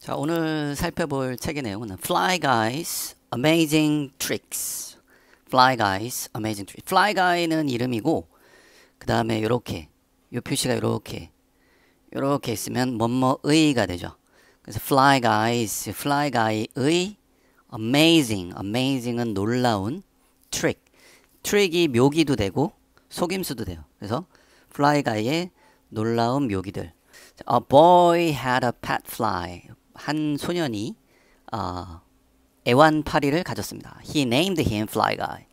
자, 오늘 살펴볼 책의 내용은 Fly Guys Amazing Tricks. Fly Guys Amazing Tricks. Fly Guy는 이름이고 그 다음에 요렇게 요 표시가 요렇게 요렇게 있으면 뭐뭐의가 되죠. 그래서 Fly Guys, Fly Guy의 Amazing, Amazing은 놀라운 Trick. 트릭이 묘기도 되고 속임수도 돼요. 그래서 Fly Guy의 놀라운 묘기들. A boy had a pet fly. 한 소년이 어, 애완파리를 가졌습니다. He named him Fly Guy.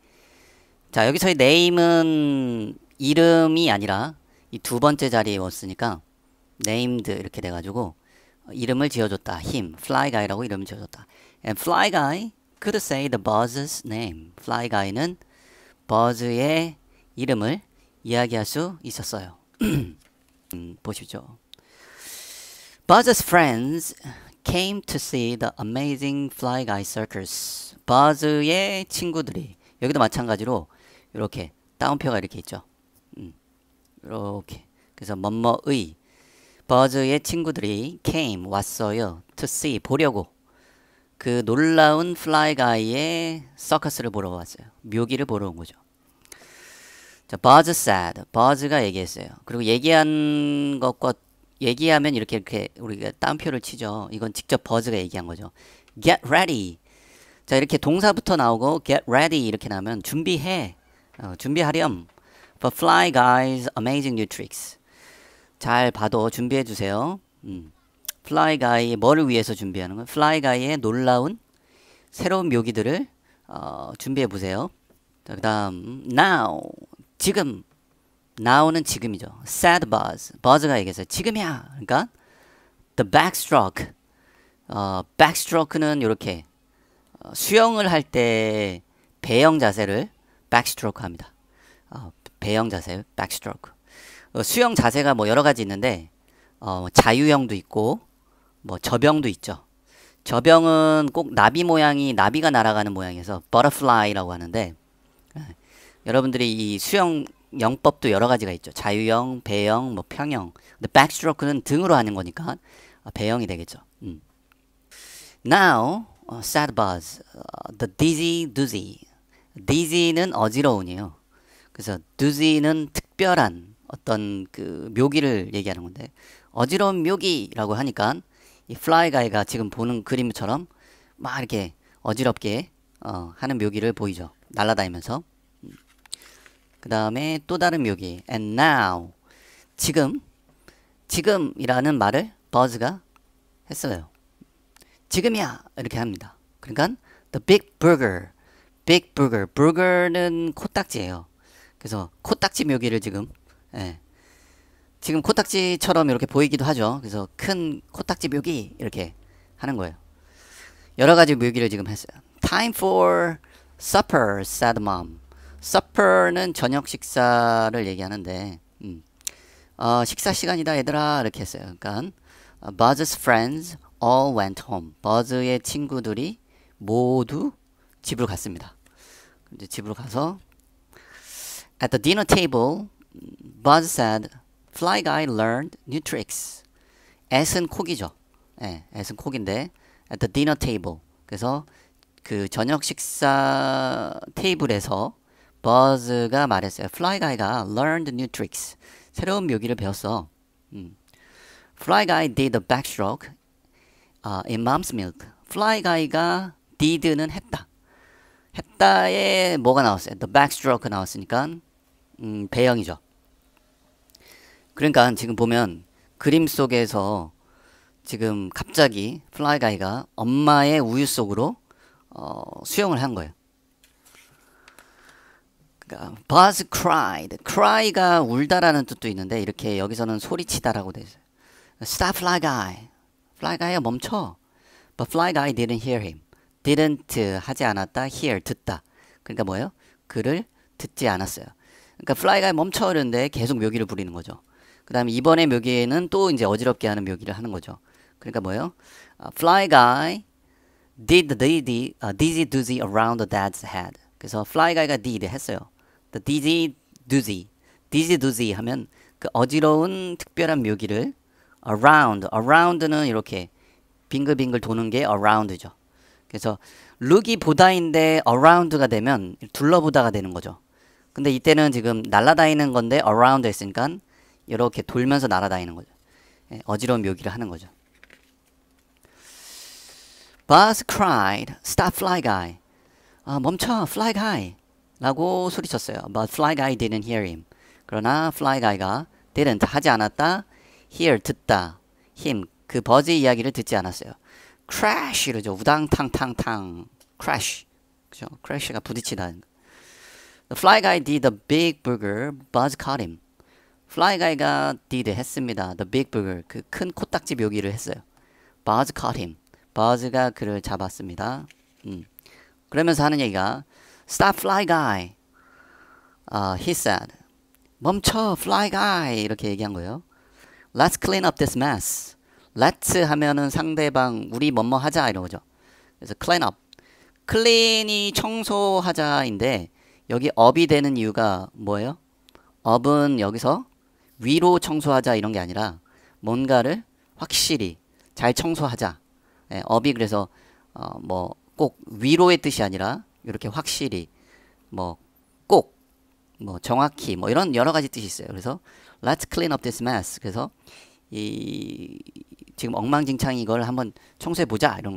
자 여기서의 name은 이름이 아니라 이 두 번째 자리에 왔으니까 named 이렇게 돼가지고 이름을 지어줬다. him, Fly Guy라고 이름을 지어줬다. And Fly Guy could say the bird's name. Fly Guy는 버즈의 이름을 이야기할 수 있었어요. 음, 보시죠. Buzz's friends came to see the amazing fly guy circus. 버즈의 친구들이 여기도 마찬가지로 이렇게 따옴표가 이렇게 있죠. 음, 이렇게 그래서 뭐뭐의 버즈의 친구들이 came 왔어요. to see 보려고 그 놀라운 플라이 가이의 서커스를 보러 왔어요. 묘기를 보러 온 거죠. 자, 버즈 said. 버즈가 얘기했어요. 그리고 얘기한 것과 얘기하면 이렇게 이렇게 우리가 따옴표를 치죠. 이건 직접 버즈가 얘기한 거죠. Get ready. 자 이렇게 동사부터 나오고 get ready 이렇게 나오면 준비해. 어, 준비하렴. For fly guys, amazing new tricks. 잘 봐도 준비해 주세요. 음. fly guy 뭐를 위해서 준비하는 거예요? fly guy의 놀라운 새로운 묘기들을 어, 준비해 보세요. 자 그다음 now 지금 now는 지금이죠. sad buzz. buzz가 얘기했어요. 지금이야. 그러니까 the backstroke. 어, backstroke는 이렇게 어, 수영을 할 때 배영 자세를 backstroke 합니다. 어, 배영 자세 backstroke. 어, 수영 자세가 뭐 여러 가지 있는데 어, 뭐 자유형도 있고 뭐 저병도 있죠. 저병은 꼭 나비 모양이 나비가 날아가는 모양에서 butterfly라고 하는데 예, 여러분들이 이 수영 영법도 여러 가지가 있죠. 자유형, 배형뭐 평형. 근데 백스트로크는 등으로 하는 거니까 아, 배형이 되겠죠. 음. Now, uh, sad buzz, uh, the dizzy doozy. dizzy는 어지러운이에요. 그래서 doozy는 특별한 어떤 그 묘기를 얘기하는 건데 어지러운 묘기라고 하니까 이 플라이가이가 지금 보는 그림처럼 막 이렇게 어지럽게 어, 하는 묘기를 보이죠. 날아다니면서. 그 다음에 또 다른 묘기 and now 지금 지금이라는 말을 버즈가 했어요. 지금이야 이렇게 합니다. 그러니까 the big burger, big burger, burger는 코딱지예요. 그래서 코딱지 묘기를 지금 예. 지금 코딱지처럼 이렇게 보이기도 하죠. 그래서 큰 코딱지 묘기 이렇게 하는 거예요. 여러 가지 묘기를 지금 했어요. Time for supper, said mom. supper는 저녁 식사를 얘기하는데 음. 어, 식사 시간이다 얘들아 이렇게 했어요. 그러니까 Buzz's friends all went home. Buzz의 친구들이 모두 집으로 갔습니다. 이제 집으로 가서 at the dinner table, Buzz said, "Fly guy learned new tricks." S은 콕이죠. 예, S은 콕인데 at the dinner table. 그래서 그 저녁 식사 테이블에서 버즈가 말했어요. 플라이가이가 learned new tricks. 새로운 묘기를 배웠어. 음. 플라이가이 did a backstroke uh, in mom's milk. 플라이가이가 did는 했다. 했다에 뭐가 나왔어요? the backstroke 나왔으니까 음, 배영이죠. 그러니까 지금 보면 그림 속에서 지금 갑자기 플라이가이가 엄마의 우유 속으로 어, 수영을 한 거예요. buzz cried. cry가 울다라는 뜻도 있는데 이렇게 여기서는 소리치다라고 돼 있어요. Stop fly guy. fly guy야 멈춰. But fly guy didn't hear him. didn't 하지 않았다. hear 듣다. 그러니까 뭐예요? 그를 듣지 않았어요. 그러니까 fly guy 멈춰 이러는데 계속 묘기를 부리는 거죠. 그다음에 이번에 묘기에는 또 이제 어지럽게 하는 묘기를 하는 거죠. 그러니까 뭐예요? Uh, fly guy did the dizzy dizzy around the dad's head. 그래서 fly guy가 did 했어요. 디지두지, 디지두지 하면 그 어지러운 특별한 묘기를 around, around는 이렇게 빙글빙글 도는 게 around죠. 그래서 룩이 보다인데 around가 되면 둘러보다가 되는 거죠. 근데 이때는 지금 날아다니는 건데 around 했으니까 이렇게 돌면서 날아다니는 거죠. 예, 어지러운 묘기를 하는 거죠. Buzz cried, stop fly guy. 아, 멈춰, fly guy. 라고 소리쳤어요. But fly guy didn't hear him. 그러나 fly guy가 didn't 하지 않았다. hear 듣다. him 그 버즈의 이야기를 듣지 않았어요. crash 이러죠. 우당탕탕탕. crash. 그죠? crash가 부딪히다. The fly guy did the big burger. Buzz caught him. fly guy가 did 했습니다. the big burger. 그 큰 코딱지 묘기를 했어요. Buzz caught him. 버즈가 그를 잡았습니다. 음. 그러면서 하는 얘기가 Stop, fly guy. Uh, he said. 멈춰, fly guy. 이렇게 얘기한 거예요. Let's clean up this mess. Let's 하면은 상대방 우리 뭐뭐 하자 이러죠. 그래서 clean up. clean이 청소하자인데 여기 up이 되는 이유가 뭐예요? up은 여기서 위로 청소하자 이런 게 아니라 뭔가를 확실히 잘 청소하자. 예, 업이 그래서 어, 뭐 꼭 위로의 뜻이 아니라 이렇게 확실히 뭐꼭뭐 뭐 정확히 뭐 이런 여러 가지 뜻이 있어요. 그래서 let's clean up this mess. 그래서 이 지금 엉망진창 이걸 한번 청소해 보자 이런